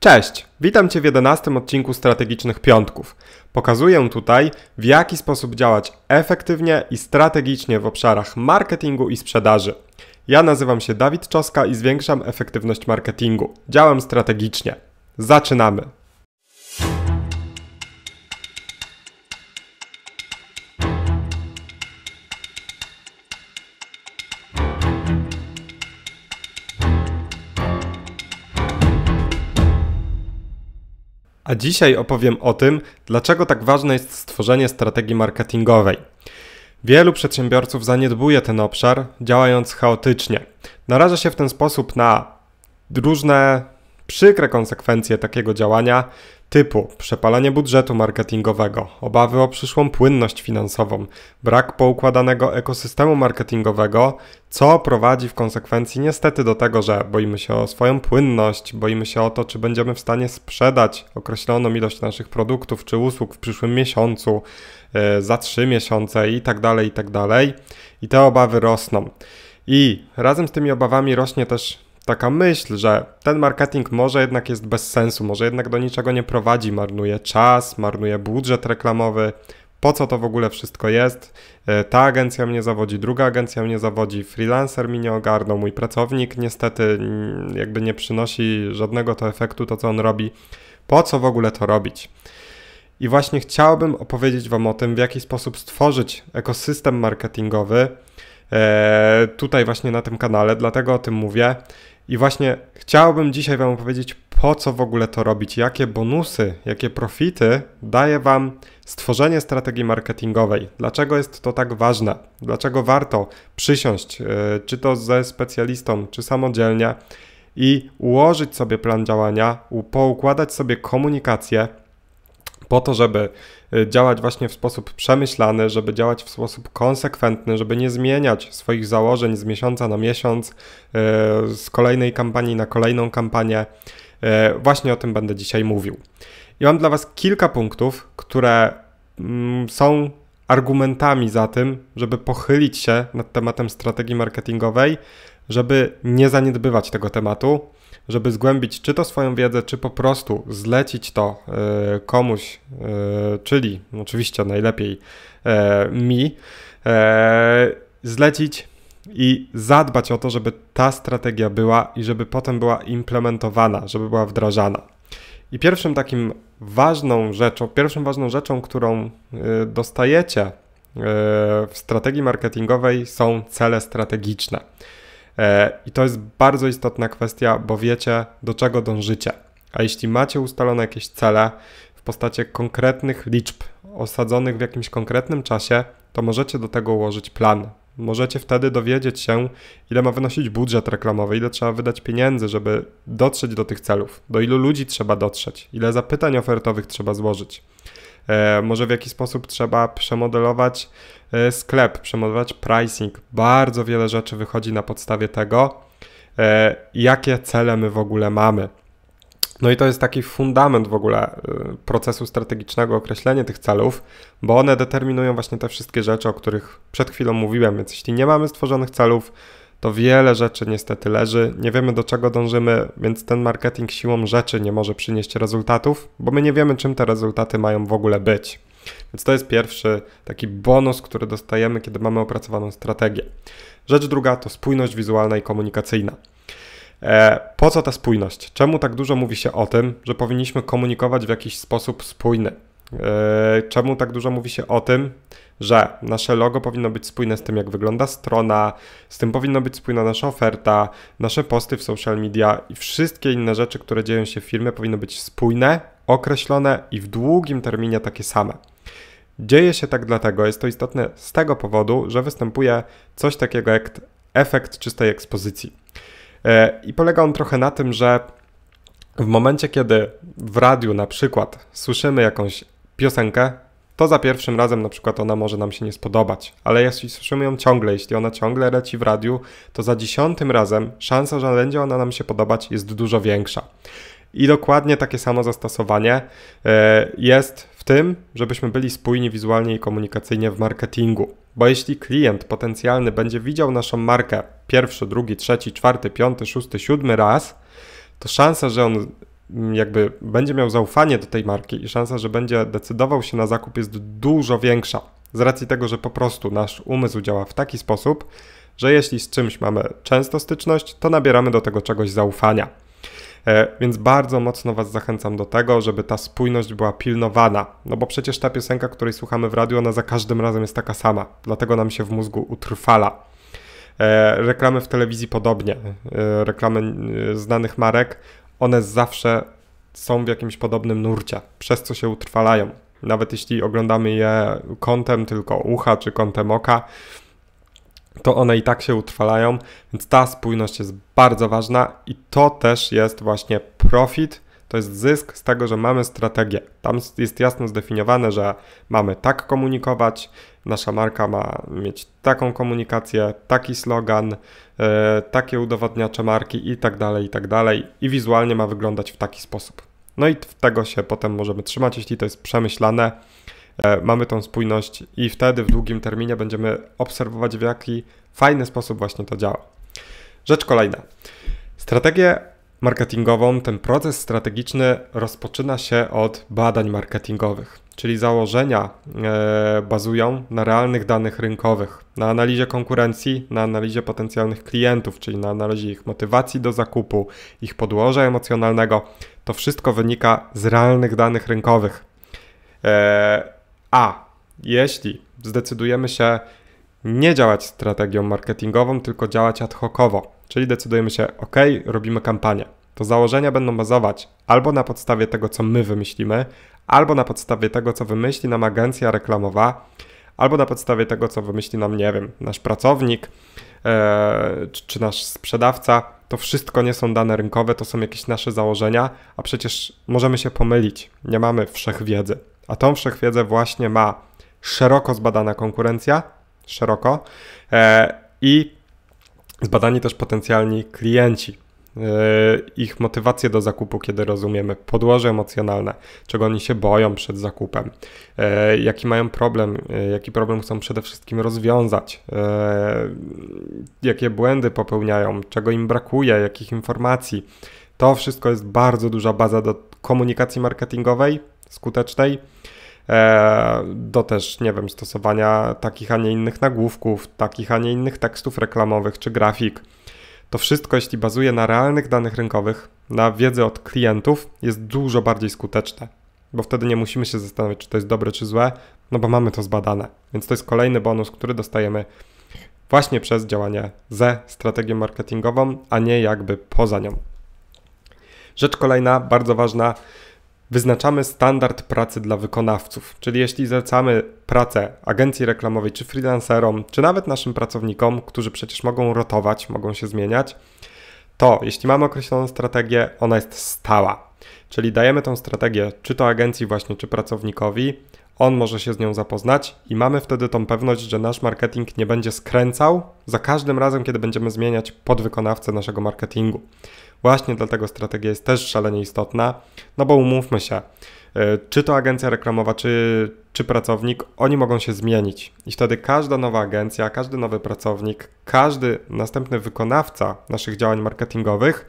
Cześć, witam Cię w 11 odcinku Strategicznych Piątków. Pokazuję tutaj, w jaki sposób działać efektywnie i strategicznie w obszarach marketingu i sprzedaży. Ja nazywam się Dawid Czoska i zwiększam efektywność marketingu. Działam strategicznie. Zaczynamy! a dzisiaj opowiem o tym, dlaczego tak ważne jest stworzenie strategii marketingowej. Wielu przedsiębiorców zaniedbuje ten obszar, działając chaotycznie. Naraża się w ten sposób na różne przykre konsekwencje takiego działania, typu przepalenie budżetu marketingowego, obawy o przyszłą płynność finansową, brak poukładanego ekosystemu marketingowego, co prowadzi w konsekwencji niestety do tego, że boimy się o swoją płynność, boimy się o to, czy będziemy w stanie sprzedać określoną ilość naszych produktów czy usług w przyszłym miesiącu, e, za trzy miesiące itd., tak itd. Tak I te obawy rosną. I razem z tymi obawami rośnie też taka myśl, że ten marketing może jednak jest bez sensu, może jednak do niczego nie prowadzi, marnuje czas, marnuje budżet reklamowy. Po co to w ogóle wszystko jest? E, ta agencja mnie zawodzi, druga agencja mnie zawodzi, freelancer mi nie ogarnął, mój pracownik niestety mm, jakby nie przynosi żadnego to efektu, to co on robi. Po co w ogóle to robić? I właśnie chciałbym opowiedzieć Wam o tym, w jaki sposób stworzyć ekosystem marketingowy, e, tutaj właśnie na tym kanale, dlatego o tym mówię. I właśnie chciałbym dzisiaj Wam opowiedzieć, po co w ogóle to robić, jakie bonusy, jakie profity daje Wam stworzenie strategii marketingowej, dlaczego jest to tak ważne, dlaczego warto przysiąść, e, czy to ze specjalistą, czy samodzielnie i ułożyć sobie plan działania, poukładać sobie komunikację, po to, żeby y, działać właśnie w sposób przemyślany, żeby działać w sposób konsekwentny, żeby nie zmieniać swoich założeń z miesiąca na miesiąc, y, z kolejnej kampanii na kolejną kampanię. Y, właśnie o tym będę dzisiaj mówił. I mam dla Was kilka punktów, które mm, są argumentami za tym, żeby pochylić się nad tematem strategii marketingowej, żeby nie zaniedbywać tego tematu żeby zgłębić czy to swoją wiedzę, czy po prostu zlecić to e, komuś, e, czyli oczywiście najlepiej e, mi, zlecić i zadbać o to, żeby ta strategia była i żeby potem była implementowana, żeby była wdrażana. I pierwszym takim ważną rzeczą, pierwszą ważną rzeczą, którą dostajecie w strategii marketingowej są cele strategiczne. E, I to jest bardzo istotna kwestia, bo wiecie, do czego dążycie. A jeśli macie ustalone jakieś cele w postaci konkretnych liczb osadzonych w jakimś konkretnym czasie, to możecie do tego ułożyć plan. Możecie wtedy dowiedzieć się, ile ma wynosić budżet reklamowy, ile trzeba wydać pieniędzy, żeby dotrzeć do tych celów, do ilu ludzi trzeba dotrzeć, ile zapytań ofertowych trzeba złożyć. E, może w jaki sposób trzeba przemodelować e, sklep, przemodelować pricing. Bardzo wiele rzeczy wychodzi na podstawie tego, e, jakie cele my w ogóle mamy. No i to jest taki fundament w ogóle procesu strategicznego, określenie tych celów, bo one determinują właśnie te wszystkie rzeczy, o których przed chwilą mówiłem. Więc jeśli nie mamy stworzonych celów, to wiele rzeczy niestety leży. Nie wiemy do czego dążymy, więc ten marketing siłą rzeczy nie może przynieść rezultatów, bo my nie wiemy, czym te rezultaty mają w ogóle być. Więc to jest pierwszy taki bonus, który dostajemy, kiedy mamy opracowaną strategię. Rzecz druga to spójność wizualna i komunikacyjna. E, po co ta spójność? Czemu tak dużo mówi się o tym, że powinniśmy komunikować w jakiś sposób spójny? E, czemu tak dużo mówi się o tym, że nasze logo powinno być spójne z tym, jak wygląda strona, z tym powinno być spójna nasza oferta, nasze posty w social media i wszystkie inne rzeczy, które dzieją się w firmie, powinno być spójne, określone i w długim terminie takie same. Dzieje się tak dlatego, jest to istotne z tego powodu, że występuje coś takiego jak efekt czystej ekspozycji. E, I polega on trochę na tym, że w momencie, kiedy w radiu na przykład słyszymy jakąś piosenkę, to za pierwszym razem na przykład ona może nam się nie spodobać, ale jeśli słyszymy ją ciągle, jeśli ona ciągle leci w radiu, to za dziesiątym razem szansa, że będzie ona nam się podobać jest dużo większa. I dokładnie takie samo zastosowanie e, jest w tym, żebyśmy byli spójni wizualnie i komunikacyjnie w marketingu. Bo jeśli klient potencjalny będzie widział naszą markę pierwszy, drugi, trzeci, czwarty, piąty, szósty, siódmy raz, to szansa, że on Mm, jakby będzie miał zaufanie do tej marki i szansa, że będzie decydował się na zakup jest dużo większa. Z racji tego, że po prostu nasz umysł działa w taki sposób, że jeśli z czymś mamy często styczność, to nabieramy do tego czegoś zaufania. E, więc bardzo mocno Was zachęcam do tego, żeby ta spójność była pilnowana. No bo przecież ta piosenka, której słuchamy w radiu, ona za każdym razem jest taka sama. Dlatego nam się w mózgu utrwala. E, reklamy w telewizji podobnie. E, reklamy znanych marek, one zawsze są w jakimś podobnym nurcie, przez co się utrwalają. Nawet jeśli oglądamy je kątem tylko ucha czy kątem oka, to one i tak się utrwalają, więc ta spójność jest bardzo ważna i to też jest właśnie profit to jest zysk z tego, że mamy strategię. Tam jest jasno zdefiniowane, że mamy tak komunikować, nasza marka ma mieć taką komunikację, taki slogan, yy, takie udowadniacze marki i tak dalej, i tak dalej. I wizualnie ma wyglądać w taki sposób. No i tego się potem możemy trzymać, jeśli to jest przemyślane. E, mamy tą spójność i wtedy w długim terminie będziemy obserwować, w jaki fajny sposób właśnie to działa. Rzecz kolejna. Strategie marketingową, ten proces strategiczny rozpoczyna się od badań marketingowych, czyli założenia e, bazują na realnych danych rynkowych, na analizie konkurencji, na analizie potencjalnych klientów, czyli na analizie ich motywacji do zakupu, ich podłoża emocjonalnego. To wszystko wynika z realnych danych rynkowych. E, a jeśli zdecydujemy się nie działać strategią marketingową, tylko działać ad hocowo, Czyli decydujemy się, ok, robimy kampanię. To założenia będą bazować albo na podstawie tego, co my wymyślimy, albo na podstawie tego, co wymyśli nam agencja reklamowa, albo na podstawie tego, co wymyśli nam, nie wiem, nasz pracownik yy, czy nasz sprzedawca. To wszystko nie są dane rynkowe, to są jakieś nasze założenia, a przecież możemy się pomylić, nie mamy wszechwiedzy. A tą wszechwiedzę właśnie ma szeroko zbadana konkurencja, szeroko, yy, i Zbadani też potencjalni klienci, e, ich motywacje do zakupu, kiedy rozumiemy podłoże emocjonalne, czego oni się boją przed zakupem, e, jaki mają problem, e, jaki problem chcą przede wszystkim rozwiązać, jakie błędy popełniają, czego im brakuje, jakich informacji. To wszystko jest bardzo duża baza do komunikacji marketingowej, skutecznej. E, do też, nie wiem, stosowania takich, a nie innych nagłówków, takich, a nie innych tekstów reklamowych czy grafik. To wszystko, jeśli bazuje na realnych danych rynkowych, na wiedzy od klientów, jest dużo bardziej skuteczne, bo wtedy nie musimy się zastanawiać, czy to jest dobre, czy złe, no bo mamy to zbadane. Więc to jest kolejny bonus, który dostajemy właśnie przez działanie ze strategią marketingową, a nie jakby poza nią. Rzecz kolejna, bardzo ważna, wyznaczamy standard pracy dla wykonawców. Czyli jeśli zlecamy pracę agencji reklamowej, czy freelancerom, czy nawet naszym pracownikom, którzy przecież mogą rotować, mogą się zmieniać, to jeśli mamy określoną strategię, ona jest stała. Czyli dajemy tą strategię czy to agencji właśnie, czy pracownikowi, on może się z nią zapoznać i mamy wtedy tą pewność, że nasz marketing nie będzie skręcał za każdym razem, kiedy będziemy zmieniać podwykonawcę naszego marketingu. Właśnie dlatego strategia jest też szalenie istotna, no bo umówmy się, e, czy to agencja reklamowa, czy, czy pracownik, oni mogą się zmienić. I wtedy każda nowa agencja, każdy nowy pracownik, każdy następny wykonawca naszych działań marketingowych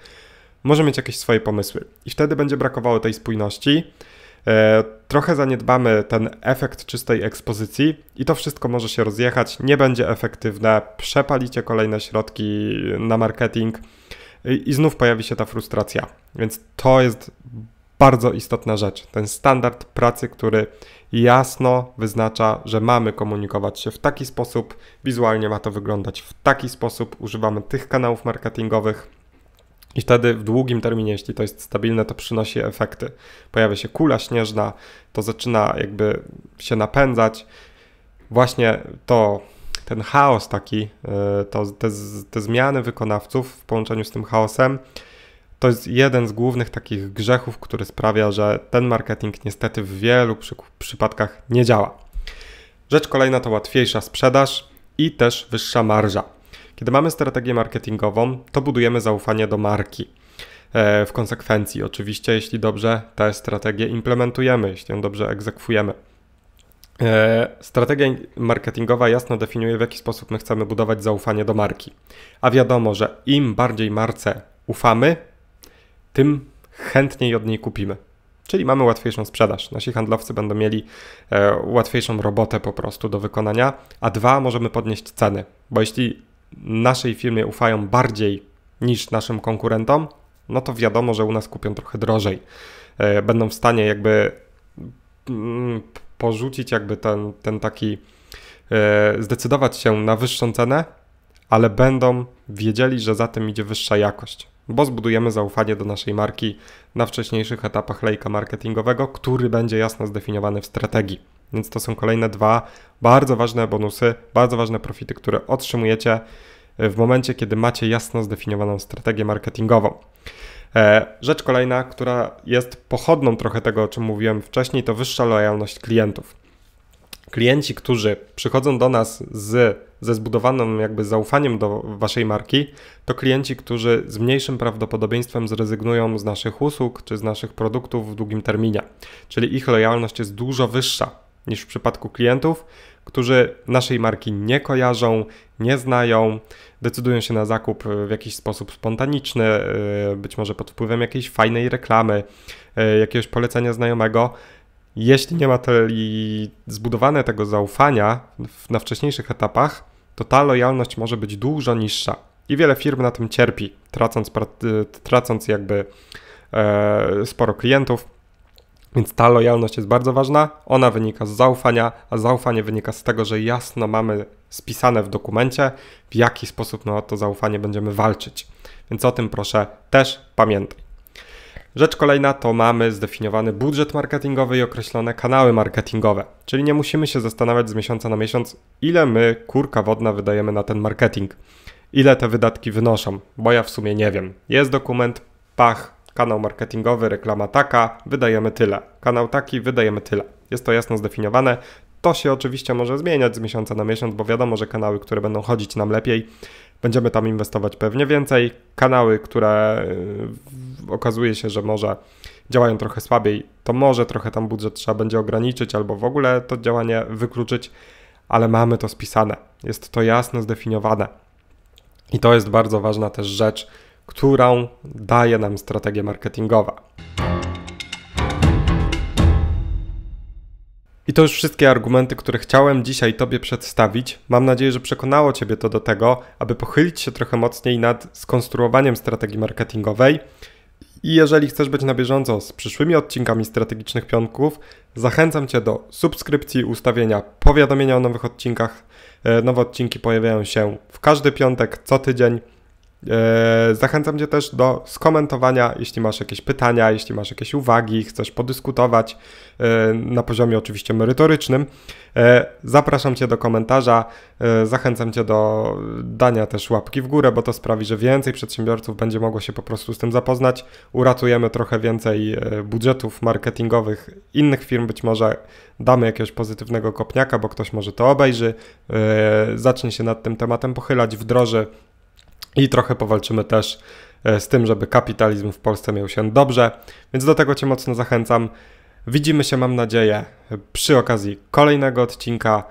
może mieć jakieś swoje pomysły. I wtedy będzie brakowało tej spójności. E, trochę zaniedbamy ten efekt czystej ekspozycji i to wszystko może się rozjechać, nie będzie efektywne, przepalicie kolejne środki na marketing i znów pojawi się ta frustracja. Więc to jest bardzo istotna rzecz. Ten standard pracy, który jasno wyznacza, że mamy komunikować się w taki sposób, wizualnie ma to wyglądać w taki sposób, używamy tych kanałów marketingowych. I wtedy w długim terminie, jeśli to jest stabilne, to przynosi efekty. Pojawia się kula śnieżna, to zaczyna jakby się napędzać. Właśnie to ten chaos taki, e, to, te, te zmiany wykonawców w połączeniu z tym chaosem, to jest jeden z głównych takich grzechów, który sprawia, że ten marketing niestety w wielu przy, przypadkach nie działa. Rzecz kolejna to łatwiejsza sprzedaż i też wyższa marża. Kiedy mamy strategię marketingową, to budujemy zaufanie do marki. E, w konsekwencji, oczywiście, jeśli dobrze tę strategię implementujemy, jeśli ją dobrze egzekwujemy. E, strategia marketingowa jasno definiuje, w jaki sposób my chcemy budować zaufanie do marki. A wiadomo, że im bardziej marce ufamy, tym chętniej od niej kupimy. Czyli mamy łatwiejszą sprzedaż. Nasi handlowcy będą mieli e, łatwiejszą robotę po prostu do wykonania, a dwa, możemy podnieść ceny, bo jeśli naszej firmie ufają bardziej niż naszym konkurentom, no to wiadomo, że u nas kupią trochę drożej. E, będą w stanie jakby mm, porzucić jakby ten, ten taki, e, zdecydować się na wyższą cenę, ale będą wiedzieli, że za tym idzie wyższa jakość, bo zbudujemy zaufanie do naszej marki na wcześniejszych etapach lejka marketingowego, który będzie jasno zdefiniowany w strategii. Więc to są kolejne dwa bardzo ważne bonusy, bardzo ważne profity, które otrzymujecie w momencie, kiedy macie jasno zdefiniowaną strategię marketingową. E, rzecz kolejna, która jest pochodną trochę tego, o czym mówiłem wcześniej, to wyższa lojalność klientów. Klienci, którzy przychodzą do nas z, ze zbudowanym jakby zaufaniem do waszej marki, to klienci, którzy z mniejszym prawdopodobieństwem zrezygnują z naszych usług czy z naszych produktów w długim terminie. Czyli ich lojalność jest dużo wyższa niż w przypadku klientów, którzy naszej marki nie kojarzą, nie znają, decydują się na zakup e, w jakiś sposób spontaniczny, e, być może pod wpływem jakiejś fajnej reklamy, e, jakiegoś polecenia znajomego. Jeśli nie ma teli zbudowane tego zaufania na wcześniejszych etapach, to ta lojalność może być dużo niższa. I wiele firm na tym cierpi, tracąc, tracąc jakby sporo klientów więc ta lojalność jest bardzo ważna, ona wynika z zaufania, a zaufanie wynika z tego, że jasno mamy spisane w dokumencie, w jaki sposób no, to zaufanie będziemy walczyć. Więc o tym proszę też pamiętaj. Rzecz kolejna to mamy zdefiniowany budżet marketingowy i określone kanały marketingowe, czyli nie musimy się zastanawiać z miesiąca na miesiąc, ile my kurka wodna wydajemy na ten marketing, ile te wydatki wynoszą, bo ja w sumie nie wiem. Jest dokument, pach, Kanał marketingowy, reklama taka, wydajemy tyle. Kanał taki, wydajemy tyle. Jest to jasno zdefiniowane. To się oczywiście może zmieniać z miesiąca na miesiąc, bo wiadomo, że kanały, które będą chodzić nam lepiej, będziemy tam inwestować pewnie więcej. Kanały, które yy, okazuje się, że może działają trochę słabiej, to może trochę tam budżet trzeba będzie ograniczyć albo w ogóle to działanie wykluczyć, ale mamy to spisane. Jest to jasno zdefiniowane. I to jest bardzo ważna też rzecz, którą daje nam strategia marketingowa. I to już wszystkie argumenty, które chciałem dzisiaj Tobie przedstawić. Mam nadzieję, że przekonało Ciebie to do tego, aby pochylić się trochę mocniej nad skonstruowaniem strategii marketingowej. I jeżeli chcesz być na bieżąco z przyszłymi odcinkami strategicznych pionków, zachęcam Cię do subskrypcji, ustawienia powiadomienia o nowych odcinkach. E, nowe odcinki pojawiają się w każdy piątek, co tydzień. E, zachęcam Cię też do skomentowania, jeśli masz jakieś pytania, jeśli masz jakieś uwagi, chcesz podyskutować e, na poziomie oczywiście merytorycznym. E, zapraszam Cię do komentarza, zachęcam Cię do dania też łapki w górę, bo to sprawi, że więcej przedsiębiorców będzie mogło się po prostu z tym zapoznać. Uratujemy trochę więcej budżetów marketingowych innych firm, być może damy jakiegoś pozytywnego kopniaka, bo ktoś może to obejrzy, zacznie się nad tym tematem pochylać, wdroży i trochę powalczymy też e, z tym, żeby kapitalizm w Polsce miał się dobrze, więc do tego Cię mocno zachęcam. Widzimy się, mam nadzieję, przy okazji kolejnego odcinka.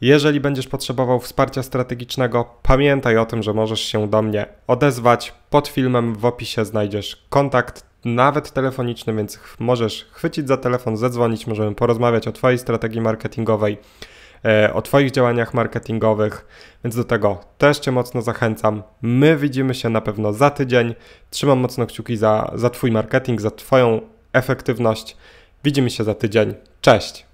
Jeżeli będziesz potrzebował wsparcia strategicznego, pamiętaj o tym, że możesz się do mnie odezwać. Pod filmem w opisie znajdziesz kontakt, nawet telefoniczny, więc możesz chwycić za telefon, zadzwonić, możemy porozmawiać o Twojej strategii marketingowej. E, o Twoich działaniach marketingowych, więc do tego też Cię mocno zachęcam. My widzimy się na pewno za tydzień. Trzymam mocno kciuki za, za Twój marketing, za Twoją efektywność. Widzimy się za tydzień. Cześć!